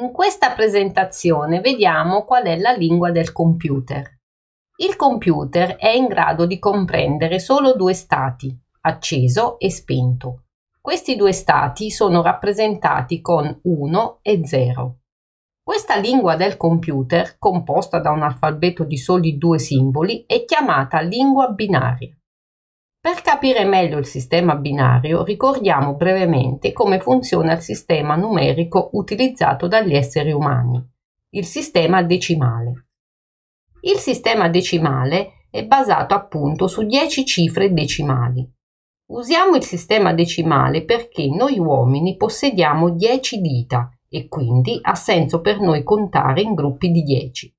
In questa presentazione vediamo qual è la lingua del computer. Il computer è in grado di comprendere solo due stati, acceso e spento. Questi due stati sono rappresentati con 1 e 0. Questa lingua del computer, composta da un alfabeto di soli due simboli, è chiamata lingua binaria. Per capire meglio il sistema binario ricordiamo brevemente come funziona il sistema numerico utilizzato dagli esseri umani, il sistema decimale. Il sistema decimale è basato appunto su 10 cifre decimali. Usiamo il sistema decimale perché noi uomini possediamo 10 dita e quindi ha senso per noi contare in gruppi di 10.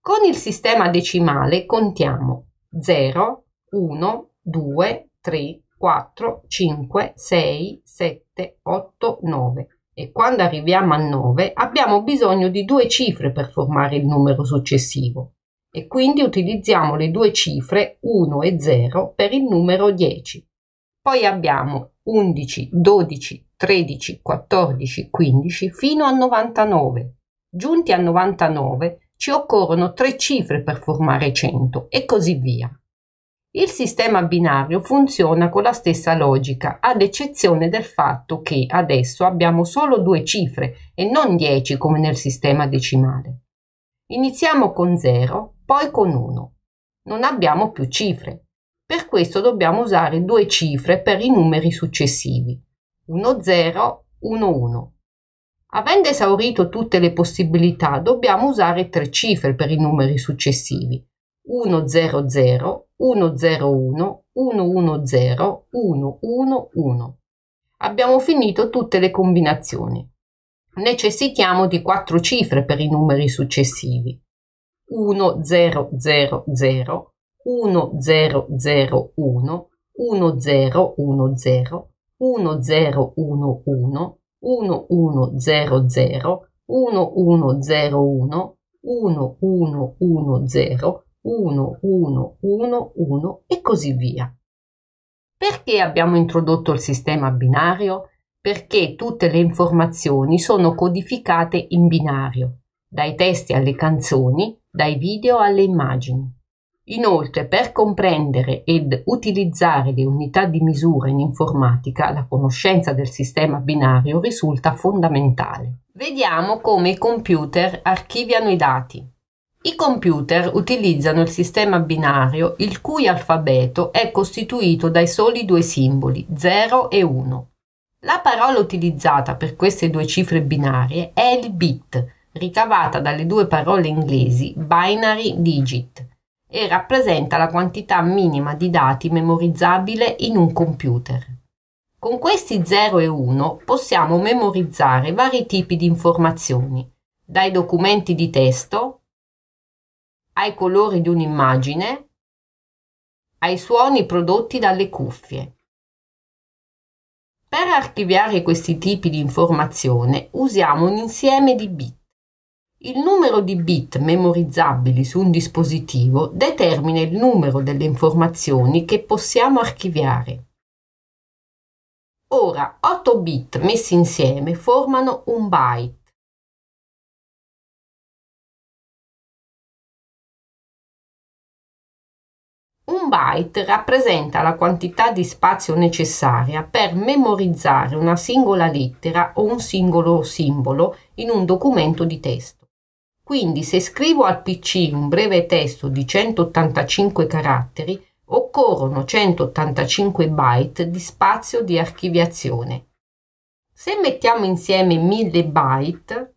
Con il sistema decimale contiamo 0, 1, 2, 3, 4, 5, 6, 7, 8, 9 e quando arriviamo a 9 abbiamo bisogno di due cifre per formare il numero successivo e quindi utilizziamo le due cifre 1 e 0 per il numero 10. Poi abbiamo 11, 12, 13, 14, 15 fino a 99. Giunti a 99 ci occorrono tre cifre per formare 100 e così via. Il sistema binario funziona con la stessa logica, ad eccezione del fatto che adesso abbiamo solo due cifre e non 10 come nel sistema decimale. Iniziamo con 0, poi con 1. Non abbiamo più cifre. Per questo dobbiamo usare due cifre per i numeri successivi. 1 0, 1 1. Avendo esaurito tutte le possibilità, dobbiamo usare tre cifre per i numeri successivi. 100, 101, 110, 111. Abbiamo finito tutte le combinazioni. Necessitiamo di quattro cifre per i numeri successivi. 1000, 1001, 1010, 1011, 1011, 1100 1101 1110 1111 e così via. Perché abbiamo introdotto il sistema binario? Perché tutte le informazioni sono codificate in binario, dai testi alle canzoni, dai video alle immagini. Inoltre, per comprendere ed utilizzare le unità di misura in informatica, la conoscenza del sistema binario risulta fondamentale. Vediamo come i computer archiviano i dati. I computer utilizzano il sistema binario il cui alfabeto è costituito dai soli due simboli 0 e 1. La parola utilizzata per queste due cifre binarie è il bit, ricavata dalle due parole inglesi binary digit e rappresenta la quantità minima di dati memorizzabile in un computer. Con questi 0 e 1 possiamo memorizzare vari tipi di informazioni, dai documenti di testo, ai colori di un'immagine, ai suoni prodotti dalle cuffie. Per archiviare questi tipi di informazione usiamo un insieme di bit. Il numero di bit memorizzabili su un dispositivo determina il numero delle informazioni che possiamo archiviare. Ora, 8 bit messi insieme formano un byte. Un byte rappresenta la quantità di spazio necessaria per memorizzare una singola lettera o un singolo simbolo in un documento di testo. Quindi se scrivo al PC un breve testo di 185 caratteri, occorrono 185 byte di spazio di archiviazione. Se mettiamo insieme 1000 byte,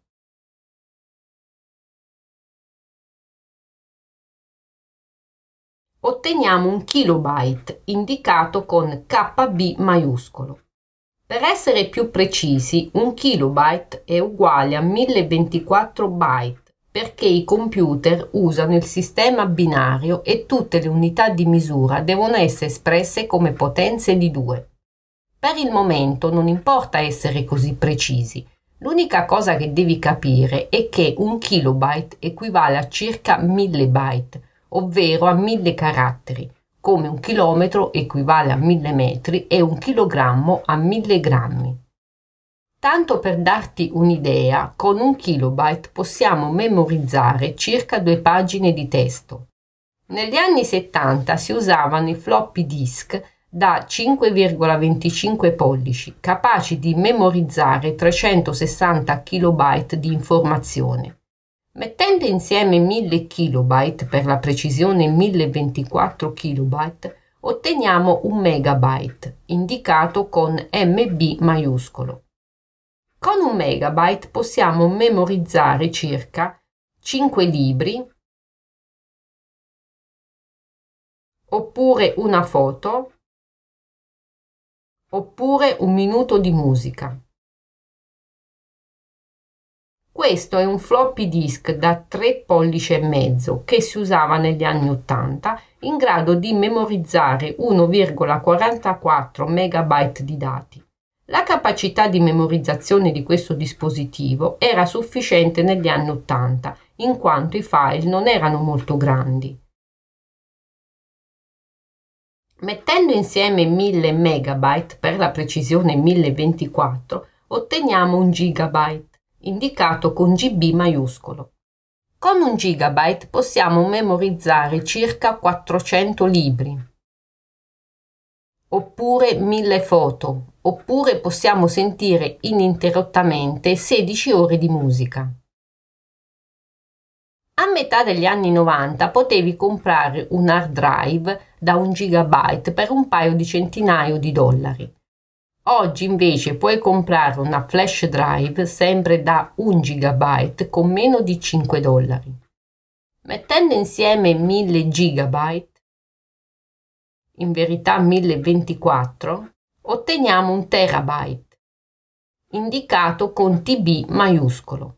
otteniamo un kilobyte indicato con KB maiuscolo. Per essere più precisi, un kilobyte è uguale a 1024 byte perché i computer usano il sistema binario e tutte le unità di misura devono essere espresse come potenze di 2. Per il momento non importa essere così precisi, l'unica cosa che devi capire è che un kilobyte equivale a circa 1000 byte, ovvero a 1000 caratteri, come un chilometro equivale a 1000 metri e un chilogrammo a 1000 grammi. Tanto per darti un'idea, con un kilobyte possiamo memorizzare circa due pagine di testo. Negli anni 70 si usavano i floppy disk da 5,25 pollici, capaci di memorizzare 360 kilobyte di informazione. Mettendo insieme 1000 kilobyte, per la precisione 1024 kilobyte, otteniamo un megabyte, indicato con MB maiuscolo. Con un megabyte possiamo memorizzare circa 5 libri oppure una foto oppure un minuto di musica. Questo è un floppy disk da 3 pollici e mezzo che si usava negli anni 80 in grado di memorizzare 1,44 megabyte di dati. La capacità di memorizzazione di questo dispositivo era sufficiente negli anni 80, in quanto i file non erano molto grandi. Mettendo insieme 1000 MB, per la precisione 1024, otteniamo un gigabyte, indicato con GB maiuscolo. Con un gigabyte possiamo memorizzare circa 400 libri, oppure 1000 foto, oppure possiamo sentire ininterrottamente 16 ore di musica. A metà degli anni 90 potevi comprare un hard drive da 1 gigabyte per un paio di centinaio di dollari. Oggi invece puoi comprare una flash drive sempre da 1 gigabyte con meno di 5 dollari. Mettendo insieme 1000 gigabyte in verità 1024, otteniamo un terabyte, indicato con TB maiuscolo.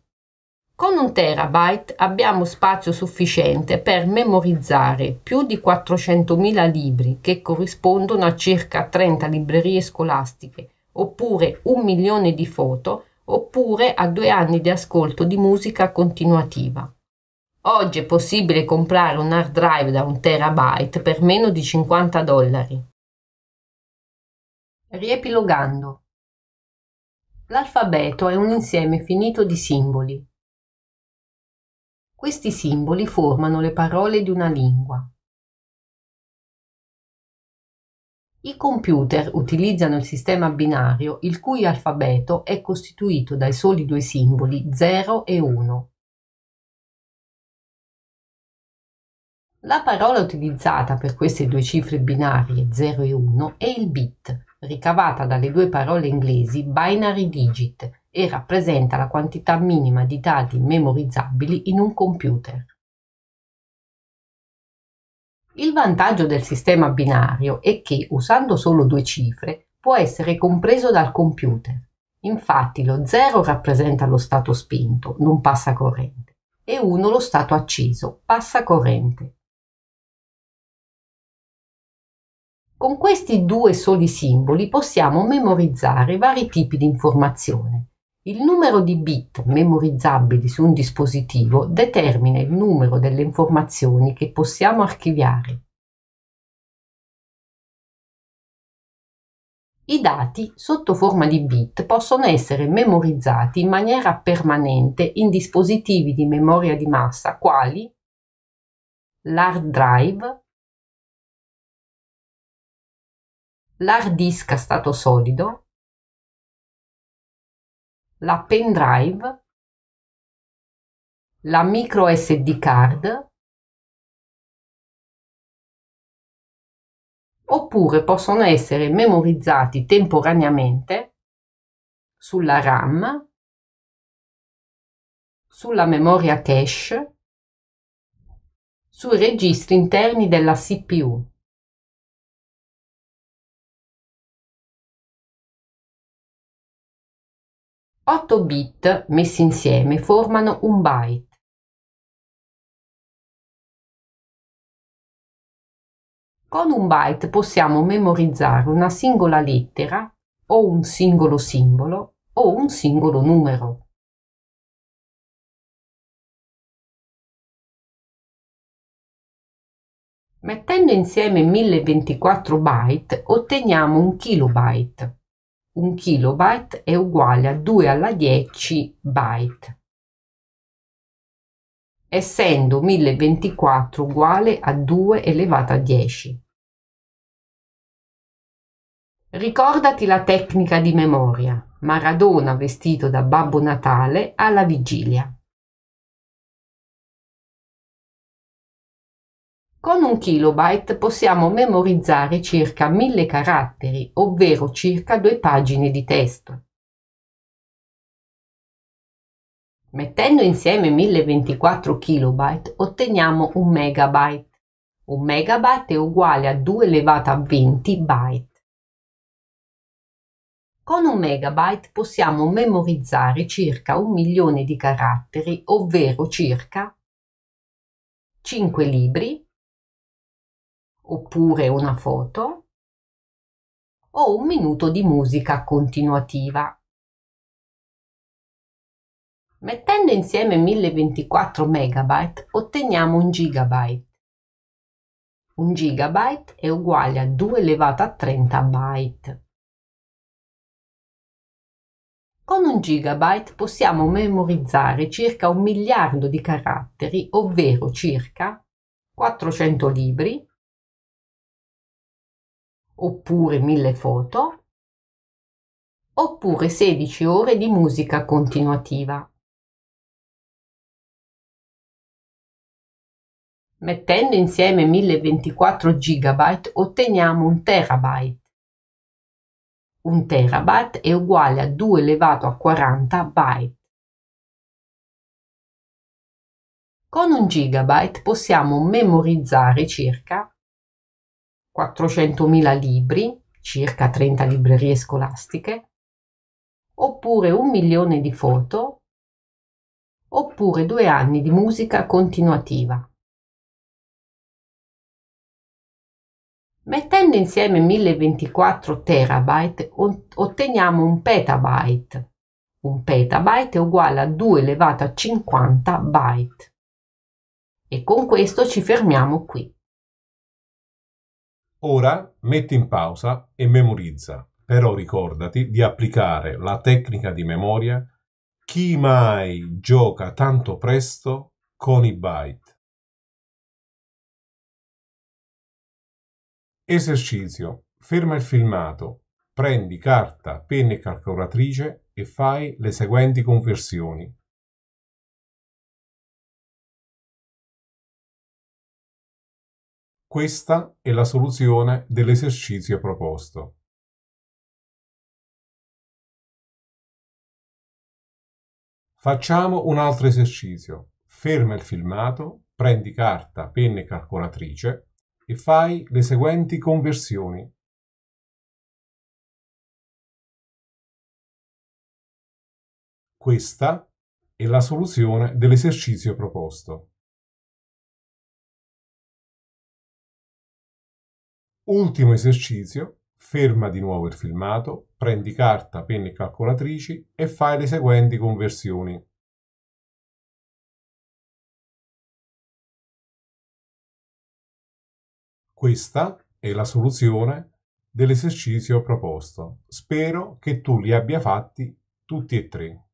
Con un terabyte abbiamo spazio sufficiente per memorizzare più di 400.000 libri che corrispondono a circa 30 librerie scolastiche, oppure un milione di foto, oppure a due anni di ascolto di musica continuativa. Oggi è possibile comprare un hard drive da un terabyte per meno di 50 dollari. Riepilogando. L'alfabeto è un insieme finito di simboli. Questi simboli formano le parole di una lingua. I computer utilizzano il sistema binario il cui alfabeto è costituito dai soli due simboli 0 e 1 La parola utilizzata per queste due cifre binarie 0 e 1 è il bit, ricavata dalle due parole inglesi binary digit e rappresenta la quantità minima di dati memorizzabili in un computer. Il vantaggio del sistema binario è che, usando solo due cifre, può essere compreso dal computer. Infatti lo 0 rappresenta lo stato spinto, non passa corrente, e 1 lo stato acceso, passa corrente. Con questi due soli simboli possiamo memorizzare vari tipi di informazione. Il numero di bit memorizzabili su un dispositivo determina il numero delle informazioni che possiamo archiviare. I dati sotto forma di bit possono essere memorizzati in maniera permanente in dispositivi di memoria di massa quali l'hard drive, l'hard disk a stato solido, la pen drive, la micro SD card, oppure possono essere memorizzati temporaneamente sulla RAM, sulla memoria cache, sui registri interni della CPU. 8 bit messi insieme formano un byte. Con un byte possiamo memorizzare una singola lettera o un singolo simbolo o un singolo numero. Mettendo insieme 1024 byte otteniamo un kilobyte. 1 kilobyte è uguale a 2 alla 10 byte, essendo 1024 uguale a 2 elevata a 10. Ricordati la tecnica di memoria. Maradona vestito da Babbo Natale alla vigilia. Con un kilobyte possiamo memorizzare circa 1000 caratteri, ovvero circa due pagine di testo. Mettendo insieme 1024 kilobyte otteniamo un megabyte. Un megabyte è uguale a 2 elevata a 20 byte. Con un megabyte possiamo memorizzare circa un milione di caratteri, ovvero circa 5 libri, oppure una foto o un minuto di musica continuativa. Mettendo insieme 1024 megabyte otteniamo un gigabyte. Un gigabyte è uguale a 2 elevato a 30 byte. Con un gigabyte possiamo memorizzare circa un miliardo di caratteri, ovvero circa 400 libri, oppure 1000 foto, oppure 16 ore di musica continuativa. Mettendo insieme 1024 GB otteniamo un terabyte. Un terabyte è uguale a 2 elevato a 40 byte. Con un gigabyte possiamo memorizzare circa 400.000 libri, circa 30 librerie scolastiche, oppure un milione di foto, oppure due anni di musica continuativa. Mettendo insieme 1024 terabyte otteniamo un petabyte. Un petabyte è uguale a 2 elevato a 50 byte. E con questo ci fermiamo qui. Ora metti in pausa e memorizza, però ricordati di applicare la tecnica di memoria chi mai gioca tanto presto con i byte. Esercizio. Ferma il filmato, prendi carta, penna e calcolatrice e fai le seguenti conversioni. Questa è la soluzione dell'esercizio proposto. Facciamo un altro esercizio. Ferma il filmato, prendi carta, penna e calcolatrice e fai le seguenti conversioni. Questa è la soluzione dell'esercizio proposto. Ultimo esercizio, ferma di nuovo il filmato, prendi carta, penne e calcolatrici e fai le seguenti conversioni. Questa è la soluzione dell'esercizio proposto. Spero che tu li abbia fatti tutti e tre.